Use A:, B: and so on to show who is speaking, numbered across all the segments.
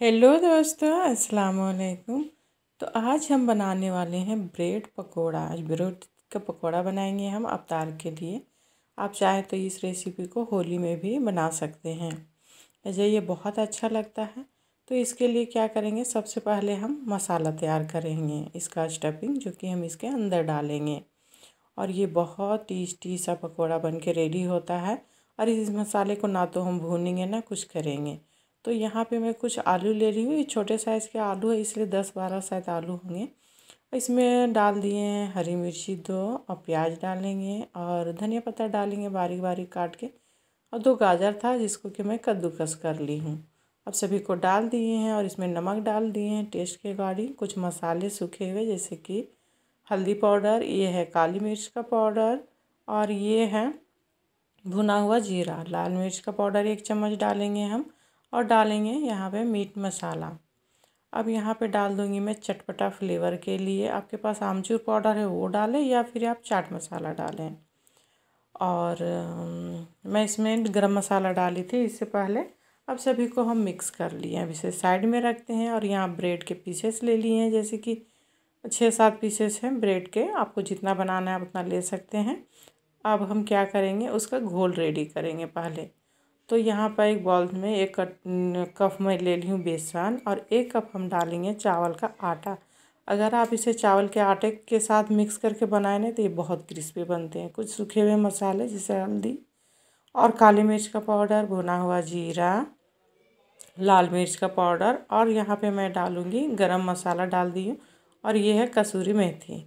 A: hello दोस्तों अस्सलाम वालेकुम तो आज हम बनाने वाले हैं ब्रेड पकोड़ा आज ब्रेड का पकोड़ा बनाएंगे हम अवतार के लिए आप चाहे तो इस रेसिपी को होली में भी बना सकते हैं मुझे ये बहुत अच्छा लगता है तो इसके लिए क्या करेंगे सबसे पहले हम मसाला तैयार करेंगे इसका स्टफिंग जो कि हम इसके अंदर डालेंगे और ये बहुत टेस्टी सा पकौड़ा बन के रेडी होता है और इस मसाले को ना तो हम भूनेंगे ना कुछ करेंगे तो यहाँ पे मैं कुछ आलू ले रही हूँ ये छोटे साइज़ के आलू है इसलिए दस बारह शायद आलू होंगे इसमें डाल दिए हैं हरी मिर्ची दो और प्याज डालेंगे और धनिया पत्ता डालेंगे बारीक बारीक काट के और दो गाजर था जिसको कि मैं कद्दूकस कर ली हूँ अब सभी को डाल दिए हैं और इसमें नमक डाल दिए हैं टेस्ट के अकॉर्डिंग कुछ मसाले सूखे हुए जैसे कि हल्दी पाउडर ये है काली मिर्च का पाउडर और ये है भुना हुआ जीरा लाल मिर्च का पाउडर एक चम्मच डालेंगे हम और डालेंगे यहाँ पे मीट मसाला अब यहाँ पे डाल दूँगी मैं चटपटा फ्लेवर के लिए आपके पास आमचूर पाउडर है वो डालें या फिर आप चाट मसाला डालें और मैं इसमें गरम मसाला डाली थी इससे पहले अब सभी को हम मिक्स कर लिए हैं अब इसे साइड में रखते हैं और यहाँ ब्रेड के पीसेस ले लिए हैं जैसे कि छः सात पीसेस हैं ब्रेड के आपको जितना बनाना है आप उतना ले सकते हैं अब हम क्या करेंगे उसका घोल रेडी करेंगे पहले तो यहाँ पर एक बॉल में एक कप मैं ले ली हूँ बेसन और एक कप हम डालेंगे चावल का आटा अगर आप इसे चावल के आटे के साथ मिक्स करके बनाए ना तो ये बहुत क्रिस्पी बनते हैं कुछ सूखे हुए मसाले जैसे हल्दी और काली मिर्च का पाउडर भुना हुआ जीरा लाल मिर्च का पाउडर और यहाँ पे मैं डालूँगी गरम मसाला डाल दी हूँ और ये है कसूरी मेथी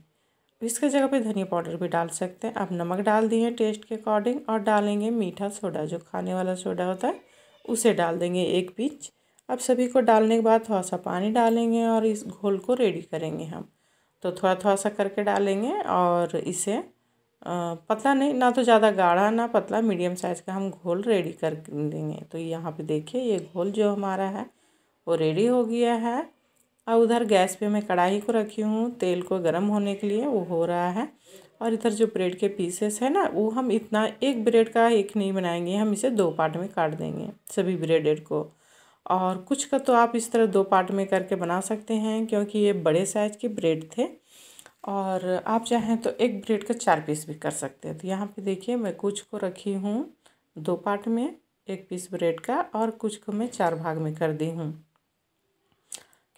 A: तो इसके जगह पे धनिया पाउडर भी डाल सकते हैं अब नमक डाल दिए टेस्ट के अकॉर्डिंग और डालेंगे मीठा सोडा जो खाने वाला सोडा होता है उसे डाल देंगे एक बीच अब सभी को डालने के बाद थोड़ा सा पानी डालेंगे और इस घोल को रेडी करेंगे हम तो थोड़ा थोड़ा सा करके डालेंगे और इसे पतला नहीं ना तो ज़्यादा गाढ़ा ना पतला मीडियम साइज़ का हम घोल रेडी कर देंगे तो यहाँ पे देखिए ये घोल जो हमारा है वो रेडी हो गया है और उधर गैस पे मैं कढ़ाई को रखी हूँ तेल को गर्म होने के लिए वो हो रहा है और इधर जो ब्रेड के पीसेस है ना वो हम इतना एक ब्रेड का एक नहीं बनाएंगे हम इसे दो पार्ट में काट देंगे सभी ब्रेडेड को और कुछ का तो आप इस तरह दो पार्ट में करके बना सकते हैं क्योंकि ये बड़े साइज के ब्रेड थे और आप चाहें तो एक ब्रेड का चार पीस भी कर सकते हैं तो यहाँ पे देखिए मैं कुछ को रखी हूँ दो पार्ट में एक पीस ब्रेड का और कुछ को मैं चार भाग में कर दी हूँ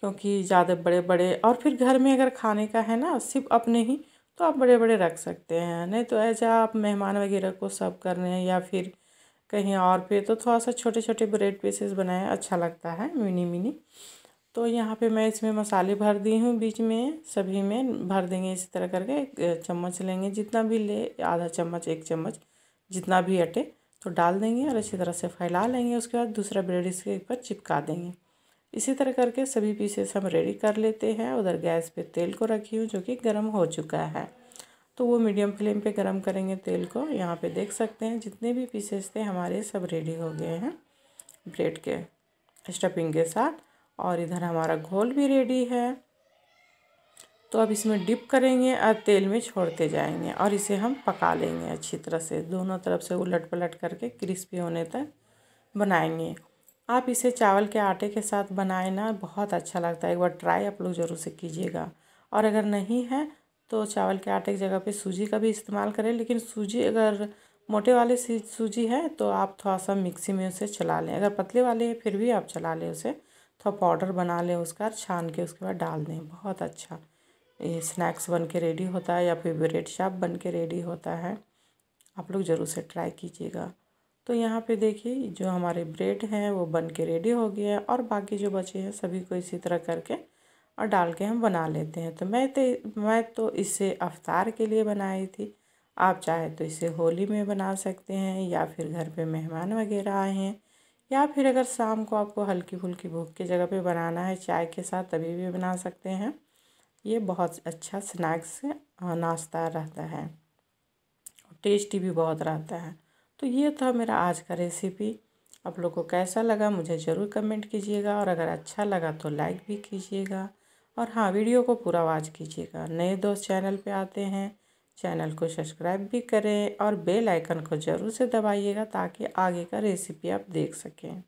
A: क्योंकि ज़्यादा बड़े बड़े और फिर घर में अगर खाने का है ना सिर्फ अपने ही तो आप बड़े बड़े रख सकते हैं नहीं तो ऐसा आप मेहमान वगैरह को सर्व कर रहे हैं या फिर कहीं और पे तो थोड़ा सा छोटे छोटे ब्रेड पीसेस बनाए अच्छा लगता है मिनी मिनी तो यहाँ पे मैं इसमें मसाले भर दी हूँ बीच में सभी में भर देंगे इसी तरह करके एक चम्मच लेंगे जितना भी ले आधा चम्मच एक चम्मच जितना भी अटे तो डाल देंगे और अच्छी तरह से फैला लेंगे उसके बाद दूसरा ब्रेड इसके ऊपर चिपका देंगे इसी तरह करके सभी पीसेस हम रेडी कर लेते हैं उधर गैस पे तेल को रखी हूँ जो कि गर्म हो चुका है तो वो मीडियम फ्लेम पे गर्म करेंगे तेल को यहाँ पे देख सकते हैं जितने भी पीसेस थे हमारे सब रेडी हो गए हैं ब्रेड के स्टफिंग के साथ और इधर हमारा घोल भी रेडी है तो अब इसमें डिप करेंगे और तेल में छोड़ते जाएंगे और इसे हम पका लेंगे अच्छी तरह से दोनों तरफ से उलट पलट करके क्रिस्पी होने तक बनाएंगे आप इसे चावल के आटे के साथ बनाए ना बहुत अच्छा लगता है एक बार ट्राई आप लोग ज़रूर से कीजिएगा और अगर नहीं है तो चावल के आटे की जगह पे सूजी का भी इस्तेमाल करें लेकिन सूजी अगर मोटे वाले सूजी है तो आप थोड़ा सा मिक्सी में उसे चला लें अगर पतले वाले हैं फिर भी आप चला लें उसे थोड़ा पाउडर बना लें उसका छान के उसके बाद डाल दें बहुत अच्छा ये स्नैक्स बन के रेडी होता है या फिर ब्रेड शाप बन के रेडी होता है आप लोग ज़रूर से ट्राई कीजिएगा तो यहाँ पे देखिए जो हमारे ब्रेड हैं वो बन के रेडी हो गया है और बाकी जो बचे हैं सभी को इसी तरह करके और डाल के हम बना लेते हैं तो मैं तो मैं तो इसे अवतार के लिए बनाई थी आप चाहे तो इसे होली में बना सकते हैं या फिर घर पे मेहमान वगैरह आए हैं या फिर अगर शाम को आपको हल्की फुल्की भूख की जगह पे बनाना है चाय के साथ तभी भी बना सकते हैं ये बहुत अच्छा स्नैक्स नाश्ता रहता है टेस्टी भी बहुत रहता है तो ये था मेरा आज का रेसिपी आप लोग को कैसा लगा मुझे ज़रूर कमेंट कीजिएगा और अगर अच्छा लगा तो लाइक भी कीजिएगा और हाँ वीडियो को पूरा वाच कीजिएगा नए दोस्त चैनल पे आते हैं चैनल को सब्सक्राइब भी करें और बेल आइकन को ज़रूर से दबाइएगा ताकि आगे का रेसिपी आप देख सकें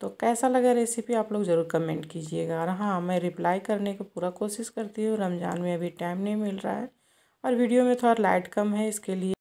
A: तो कैसा लगा रेसिपी आप लोग ज़रूर कमेंट कीजिएगा और हाँ मैं रिप्लाई करने की पूरा कोशिश करती हूँ रमज़ान में अभी टाइम नहीं मिल रहा है और वीडियो में थोड़ा लाइट कम है इसके लिए